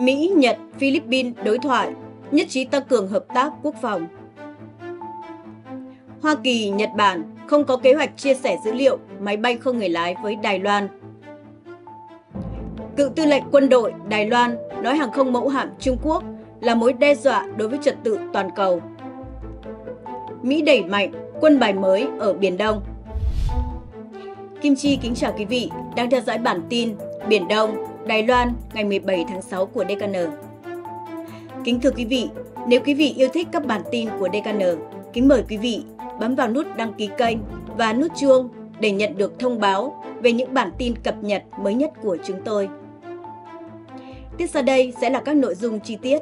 Mỹ, Nhật, Philippines đối thoại, nhất trí tăng cường hợp tác quốc phòng. Hoa Kỳ, Nhật Bản không có kế hoạch chia sẻ dữ liệu máy bay không người lái với Đài Loan. Cựu tư lệnh quân đội Đài Loan nói hàng không mẫu hạm Trung Quốc là mối đe dọa đối với trật tự toàn cầu. Mỹ đẩy mạnh quân bài mới ở Biển Đông. Kim Chi kính chào quý vị đang theo dõi bản tin Biển Đông Đài Loan ngày 17 tháng 6 của DKN. Kính thưa quý vị, nếu quý vị yêu thích các bản tin của DKN, kính mời quý vị bấm vào nút đăng ký kênh và nút chuông để nhận được thông báo về những bản tin cập nhật mới nhất của chúng tôi. Tiếp sau đây sẽ là các nội dung chi tiết.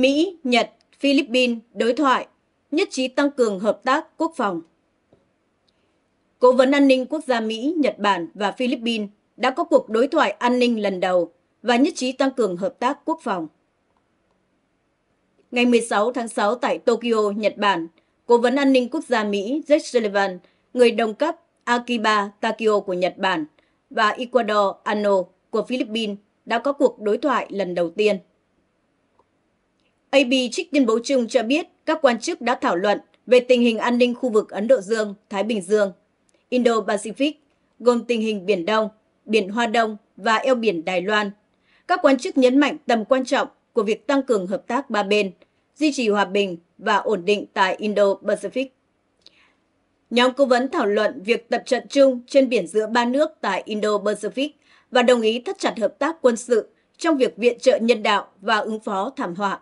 Mỹ, Nhật, Philippines đối thoại, nhất trí tăng cường hợp tác quốc phòng. Cố vấn an ninh quốc gia Mỹ, Nhật Bản và Philippines đã có cuộc đối thoại an ninh lần đầu và nhất trí tăng cường hợp tác quốc phòng. Ngày 16 tháng 6 tại Tokyo, Nhật Bản, Cố vấn an ninh quốc gia Mỹ Jake Sullivan, người đồng cấp Akiba Takio của Nhật Bản và Ecuador Ano của Philippines đã có cuộc đối thoại lần đầu tiên. AB trích tuyên bố chung cho biết các quan chức đã thảo luận về tình hình an ninh khu vực Ấn Độ Dương, Thái Bình Dương, Indo-Pacific, gồm tình hình Biển Đông, Biển Hoa Đông và eo biển Đài Loan. Các quan chức nhấn mạnh tầm quan trọng của việc tăng cường hợp tác ba bên, duy trì hòa bình và ổn định tại Indo-Pacific. Nhóm cố vấn thảo luận việc tập trận chung trên biển giữa ba nước tại Indo-Pacific và đồng ý thắt chặt hợp tác quân sự trong việc viện trợ nhân đạo và ứng phó thảm họa.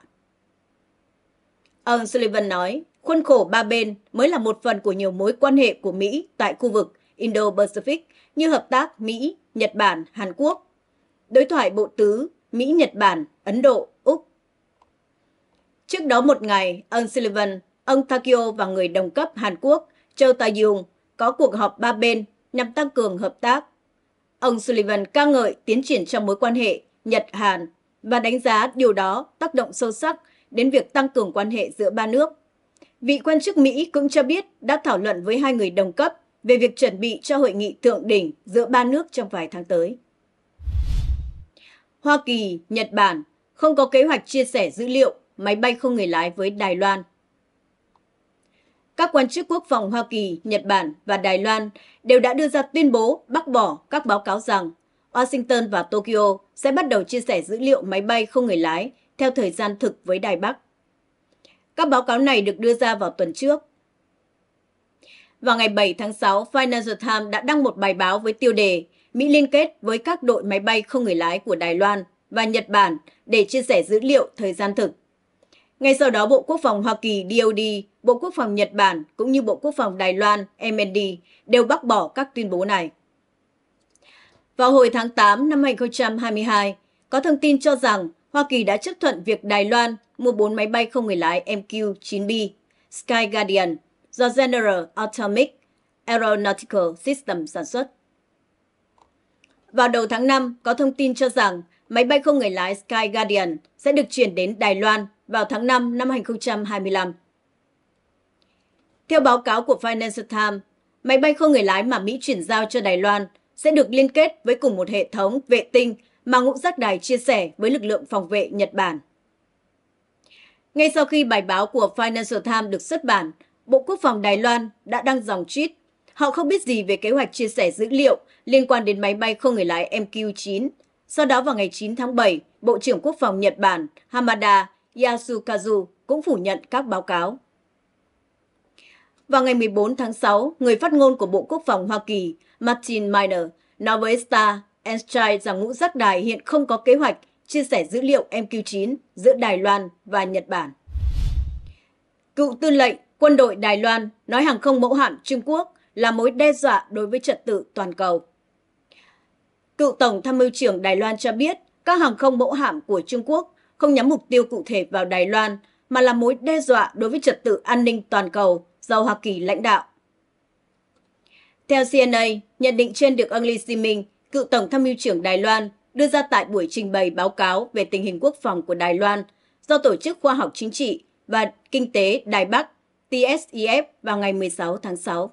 Ông Sullivan nói, khuôn khổ ba bên mới là một phần của nhiều mối quan hệ của Mỹ tại khu vực Indo-Pacific như hợp tác Mỹ, Nhật Bản, Hàn Quốc, đối thoại bộ tứ Mỹ, Nhật Bản, Ấn Độ, Úc. Trước đó một ngày, ông Sullivan, ông Takio và người đồng cấp Hàn Quốc Cho Tae-yung có cuộc họp ba bên nhằm tăng cường hợp tác. Ông Sullivan ca ngợi tiến triển trong mối quan hệ Nhật-Hàn và đánh giá điều đó tác động sâu sắc đến việc tăng cường quan hệ giữa ba nước. Vị quan chức Mỹ cũng cho biết đã thảo luận với hai người đồng cấp về việc chuẩn bị cho hội nghị thượng đỉnh giữa ba nước trong vài tháng tới. Hoa Kỳ, Nhật Bản không có kế hoạch chia sẻ dữ liệu máy bay không người lái với Đài Loan. Các quan chức quốc phòng Hoa Kỳ, Nhật Bản và Đài Loan đều đã đưa ra tuyên bố bác bỏ các báo cáo rằng Washington và Tokyo sẽ bắt đầu chia sẻ dữ liệu máy bay không người lái theo thời gian thực với Đài Bắc. Các báo cáo này được đưa ra vào tuần trước. Vào ngày 7 tháng 6, Financial Times đã đăng một bài báo với tiêu đề Mỹ liên kết với các đội máy bay không người lái của Đài Loan và Nhật Bản để chia sẻ dữ liệu thời gian thực. Ngay sau đó, Bộ Quốc phòng Hoa Kỳ DOD, Bộ Quốc phòng Nhật Bản cũng như Bộ Quốc phòng Đài Loan MND đều bác bỏ các tuyên bố này. Vào hồi tháng 8 năm 2022, có thông tin cho rằng Hoa Kỳ đã chấp thuận việc Đài Loan mua 4 máy bay không người lái MQ-9B Sky Guardian do General Atomic Aeronautical System sản xuất. Vào đầu tháng 5, có thông tin cho rằng máy bay không người lái Sky Guardian sẽ được chuyển đến Đài Loan vào tháng 5 năm 2025. Theo báo cáo của Financial Times, máy bay không người lái mà Mỹ chuyển giao cho Đài Loan sẽ được liên kết với cùng một hệ thống vệ tinh mà Ngũ Giác Đài chia sẻ với lực lượng phòng vệ Nhật Bản. Ngay sau khi bài báo của Financial Times được xuất bản, Bộ Quốc phòng Đài Loan đã đăng dòng tweet. Họ không biết gì về kế hoạch chia sẻ dữ liệu liên quan đến máy bay không người lái MQ-9. Sau đó vào ngày 9 tháng 7, Bộ trưởng Quốc phòng Nhật Bản Hamada Yasukazu cũng phủ nhận các báo cáo. Vào ngày 14 tháng 6, người phát ngôn của Bộ Quốc phòng Hoa Kỳ Martin Miner nói với Star Enstine rằng ngũ giác đài hiện không có kế hoạch chia sẻ dữ liệu MQ9 giữa Đài Loan và Nhật Bản. Cựu tư lệnh quân đội Đài Loan nói hàng không mẫu hạm Trung Quốc là mối đe dọa đối với trật tự toàn cầu. Cựu Tổng tham mưu trưởng Đài Loan cho biết các hàng không mẫu hạm của Trung Quốc không nhắm mục tiêu cụ thể vào Đài Loan mà là mối đe dọa đối với trật tự an ninh toàn cầu do Hoa Kỳ lãnh đạo. Theo CNA, nhận định trên được ông Lee Siming cựu Tổng tham mưu trưởng Đài Loan, đưa ra tại buổi trình bày báo cáo về tình hình quốc phòng của Đài Loan do Tổ chức Khoa học Chính trị và Kinh tế Đài Bắc TSEF vào ngày 16 tháng 6.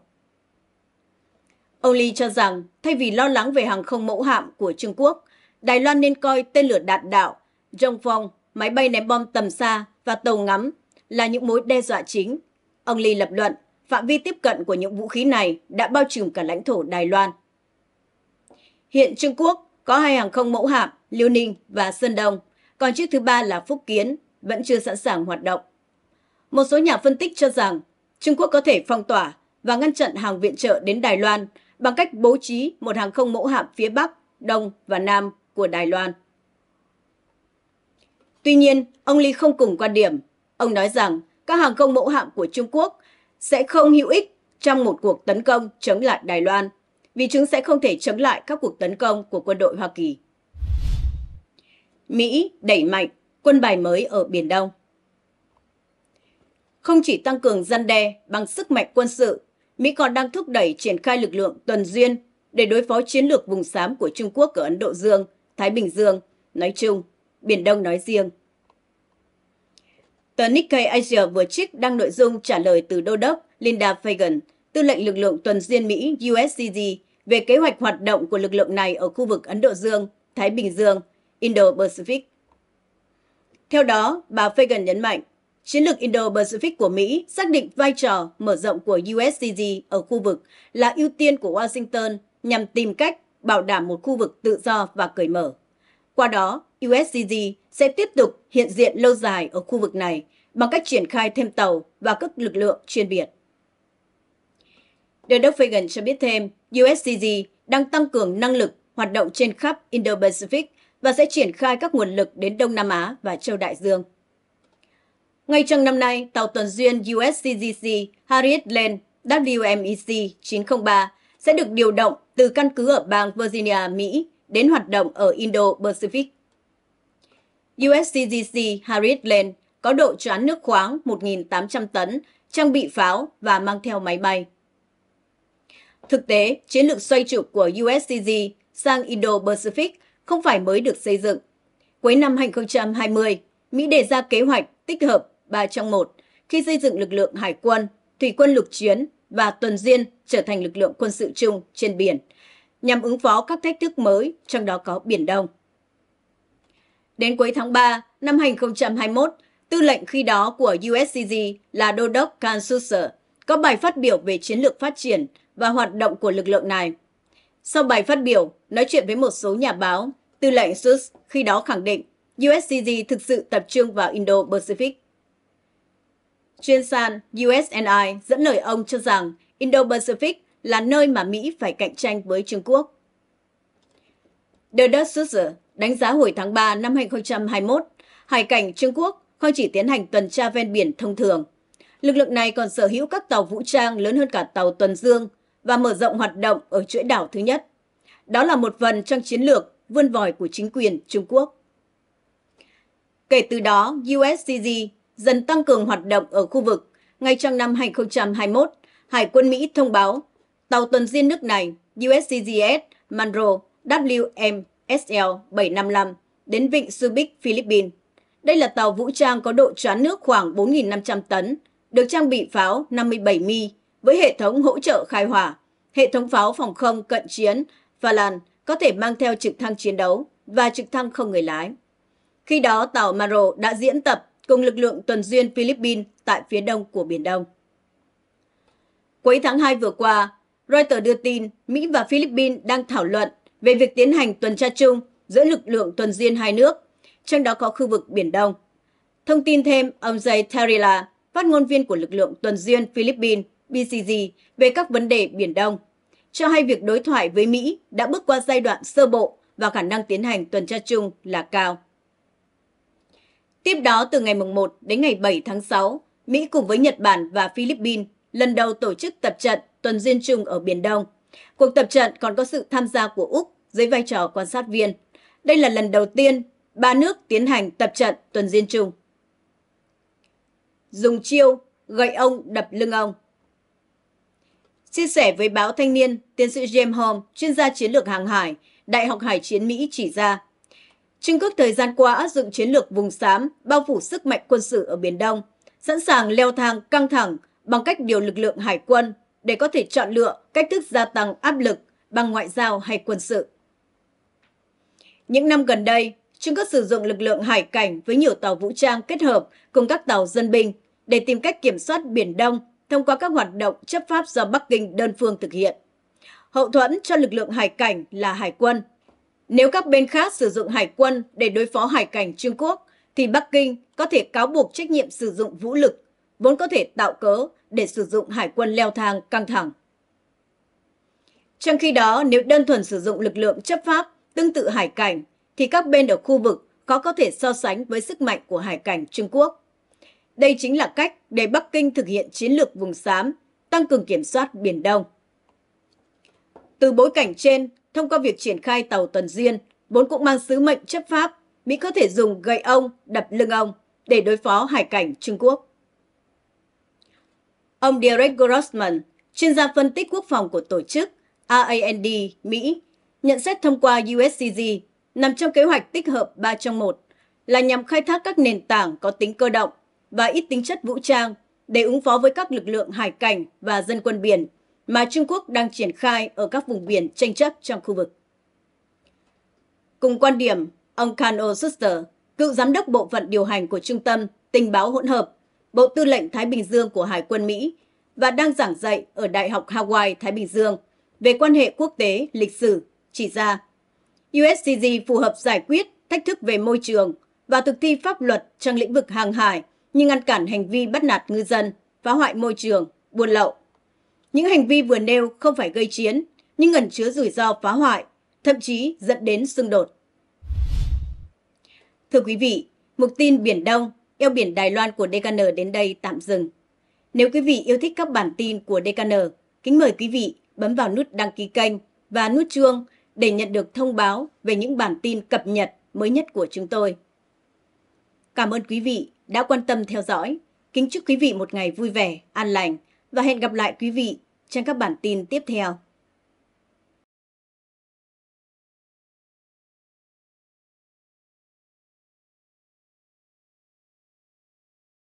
Ông Lee cho rằng, thay vì lo lắng về hàng không mẫu hạm của Trung Quốc, Đài Loan nên coi tên lửa đạn đạo, rông phong, máy bay ném bom tầm xa và tàu ngắm là những mối đe dọa chính. Ông Lee lập luận, phạm vi tiếp cận của những vũ khí này đã bao trùm cả lãnh thổ Đài Loan – Hiện Trung Quốc có hai hàng không mẫu hạm Liêu Ninh và Sơn Đông, còn chiếc thứ ba là Phúc Kiến vẫn chưa sẵn sàng hoạt động. Một số nhà phân tích cho rằng Trung Quốc có thể phong tỏa và ngăn chặn hàng viện trợ đến Đài Loan bằng cách bố trí một hàng không mẫu hạm phía Bắc, Đông và Nam của Đài Loan. Tuy nhiên, ông Lee không cùng quan điểm. Ông nói rằng các hàng không mẫu hạm của Trung Quốc sẽ không hữu ích trong một cuộc tấn công chống lại Đài Loan vì chúng sẽ không thể chống lại các cuộc tấn công của quân đội Hoa Kỳ. Mỹ đẩy mạnh quân bài mới ở Biển Đông Không chỉ tăng cường dân đe bằng sức mạnh quân sự, Mỹ còn đang thúc đẩy triển khai lực lượng tuần duyên để đối phó chiến lược vùng xám của Trung Quốc ở Ấn Độ Dương, Thái Bình Dương, nói chung, Biển Đông nói riêng. Tờ Nikkei Asia vừa trích đăng nội dung trả lời từ đô đốc Linda Fagan tư lệnh lực lượng tuần duyên Mỹ USCG về kế hoạch hoạt động của lực lượng này ở khu vực Ấn Độ Dương, Thái Bình Dương, Indo-Pacific. Theo đó, bà Fagan nhấn mạnh, chiến lược Indo-Pacific của Mỹ xác định vai trò mở rộng của USCG ở khu vực là ưu tiên của Washington nhằm tìm cách bảo đảm một khu vực tự do và cởi mở. Qua đó, USCG sẽ tiếp tục hiện diện lâu dài ở khu vực này bằng cách triển khai thêm tàu và các lực lượng chuyên biệt. Đô đốc Fagan cho biết thêm, USCG đang tăng cường năng lực hoạt động trên khắp Indo-Pacific và sẽ triển khai các nguồn lực đến Đông Nam Á và châu Đại Dương. Ngay trong năm nay, tàu tuần duyên USCGC Harriet Lane WMEC 903 sẽ được điều động từ căn cứ ở bang Virginia, Mỹ đến hoạt động ở Indo-Pacific. USCGC Harriet Lane có độ choán nước khoáng 1.800 tấn, trang bị pháo và mang theo máy bay. Thực tế, chiến lược xoay trục của USCG sang Indo-Pacific không phải mới được xây dựng. Cuối năm 2020, Mỹ đề ra kế hoạch tích hợp 3 trong 1 khi xây dựng lực lượng hải quân, thủy quân lục chiến và tuần duyên trở thành lực lượng quân sự chung trên biển, nhằm ứng phó các thách thức mới, trong đó có Biển Đông. Đến cuối tháng 3 năm 2021, tư lệnh khi đó của USCG là Đô đốc Kansuser có bài phát biểu về chiến lược phát triển – và hoạt động của lực lượng này. Sau bài phát biểu, nói chuyện với một số nhà báo, tư lệnh SUS khi đó khẳng định USCG thực sự tập trung vào Indo-Pacific. Chuyên san USNI dẫn lời ông cho rằng Indo-Pacific là nơi mà Mỹ phải cạnh tranh với Trung Quốc. The Dutch Sutter đánh giá hồi tháng 3 năm 2021, hải cảnh Trung Quốc không chỉ tiến hành tuần tra ven biển thông thường. Lực lượng này còn sở hữu các tàu vũ trang lớn hơn cả tàu tuần dương – và mở rộng hoạt động ở chuỗi đảo thứ nhất. Đó là một phần trong chiến lược vươn vòi của chính quyền Trung Quốc. Kể từ đó, USCG dần tăng cường hoạt động ở khu vực. Ngay trong năm 2021, Hải quân Mỹ thông báo tàu tuần duyên nước này USCGS Manro WMSL 755 đến vịnh Subic, Philippines. Đây là tàu vũ trang có độ choán nước khoảng 4.500 tấn, được trang bị pháo 57 mi với hệ thống hỗ trợ khai hỏa hệ thống pháo phòng không cận chiến Falan có thể mang theo trực thăng chiến đấu và trực thăng không người lái. Khi đó, tàu Maro đã diễn tập cùng lực lượng tuần duyên Philippines tại phía đông của Biển Đông. Cuối tháng 2 vừa qua, Reuters đưa tin Mỹ và Philippines đang thảo luận về việc tiến hành tuần tra chung giữa lực lượng tuần duyên hai nước, trong đó có khu vực Biển Đông. Thông tin thêm, ông Jay Tarila, phát ngôn viên của lực lượng tuần duyên Philippines, BCG về các vấn đề Biển Đông, cho hay việc đối thoại với Mỹ đã bước qua giai đoạn sơ bộ và khả năng tiến hành tuần tra chung là cao. Tiếp đó, từ ngày 1 đến ngày 7 tháng 6, Mỹ cùng với Nhật Bản và Philippines lần đầu tổ chức tập trận tuần duyên chung ở Biển Đông. Cuộc tập trận còn có sự tham gia của Úc dưới vai trò quan sát viên. Đây là lần đầu tiên ba nước tiến hành tập trận tuần duyên chung. Dùng chiêu gậy ông đập lưng ông Chia sẻ với báo Thanh niên, tiến sĩ James Holm, chuyên gia chiến lược hàng hải, Đại học Hải chiến Mỹ chỉ ra, Trung Quốc thời gian qua áp dụng chiến lược vùng xám, bao phủ sức mạnh quân sự ở Biển Đông, sẵn sàng leo thang căng thẳng bằng cách điều lực lượng hải quân để có thể chọn lựa cách thức gia tăng áp lực bằng ngoại giao hay quân sự. Những năm gần đây, Trung Quốc sử dụng lực lượng hải cảnh với nhiều tàu vũ trang kết hợp cùng các tàu dân binh để tìm cách kiểm soát Biển Đông thông qua các hoạt động chấp pháp do Bắc Kinh đơn phương thực hiện. Hậu thuẫn cho lực lượng hải cảnh là hải quân. Nếu các bên khác sử dụng hải quân để đối phó hải cảnh Trung Quốc, thì Bắc Kinh có thể cáo buộc trách nhiệm sử dụng vũ lực, vốn có thể tạo cớ để sử dụng hải quân leo thang căng thẳng. Trong khi đó, nếu đơn thuần sử dụng lực lượng chấp pháp tương tự hải cảnh, thì các bên ở khu vực có có thể so sánh với sức mạnh của hải cảnh Trung Quốc. Đây chính là cách để Bắc Kinh thực hiện chiến lược vùng xám, tăng cường kiểm soát Biển Đông. Từ bối cảnh trên, thông qua việc triển khai tàu tuần diên, vốn cũng mang sứ mệnh chấp pháp, Mỹ có thể dùng gậy ông, đập lưng ông để đối phó hải cảnh Trung Quốc. Ông Derek Grossman, chuyên gia phân tích quốc phòng của tổ chức RAND Mỹ, nhận xét thông qua USCG nằm trong kế hoạch tích hợp 3 trong 1 là nhằm khai thác các nền tảng có tính cơ động và ít tính chất vũ trang để ứng phó với các lực lượng hải cảnh và dân quân biển mà Trung Quốc đang triển khai ở các vùng biển tranh chấp trong khu vực. Cùng quan điểm, ông Kano Suster, cựu giám đốc bộ phận điều hành của Trung tâm Tình báo hỗn hợp, Bộ Tư lệnh Thái Bình Dương của Hải quân Mỹ và đang giảng dạy ở Đại học Hawaii Thái Bình Dương về quan hệ quốc tế, lịch sử, chỉ ra USCG phù hợp giải quyết thách thức về môi trường và thực thi pháp luật trong lĩnh vực hàng hải như ngăn cản hành vi bắt nạt ngư dân, phá hoại môi trường, buôn lậu. Những hành vi vừa nêu không phải gây chiến, nhưng ẩn chứa rủi ro phá hoại, thậm chí dẫn đến xung đột. Thưa quý vị, mục tin Biển Đông, eo biển Đài Loan của DKN đến đây tạm dừng. Nếu quý vị yêu thích các bản tin của DKN, kính mời quý vị bấm vào nút đăng ký kênh và nút chuông để nhận được thông báo về những bản tin cập nhật mới nhất của chúng tôi. Cảm ơn quý vị đã quan tâm theo dõi. Kính chúc quý vị một ngày vui vẻ, an lành và hẹn gặp lại quý vị trong các bản tin tiếp theo.